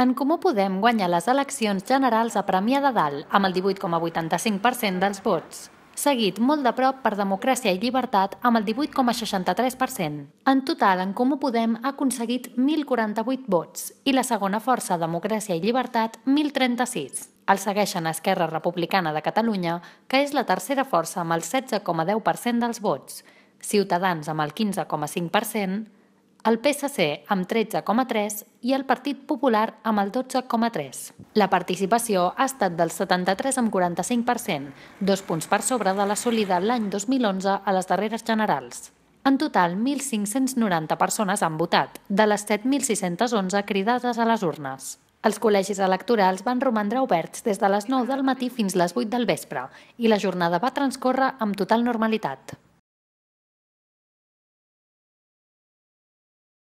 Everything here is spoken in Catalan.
En Comú Podem guanya les eleccions generals a Premià de Dalt amb el 18,85% dels vots seguit molt de prop per Democràcia i Llibertat amb el 18,63%. En total, en Comú Podem ha aconseguit 1.048 vots i la segona força, Democràcia i Llibertat, 1.036. El segueixen Esquerra Republicana de Catalunya, que és la tercera força amb el 16,10% dels vots, Ciutadans amb el 15,5%, el PSC amb 13,3 i el Partit Popular amb el 12,3. La participació ha estat del 73,45%, dos punts per sobre de la sòlida l'any 2011 a les darreres generals. En total, 1.590 persones han votat, de les 7.611 cridades a les urnes. Els col·legis electorals van romandre oberts des de les 9 del matí fins les 8 del vespre i la jornada va transcorrer amb total normalitat.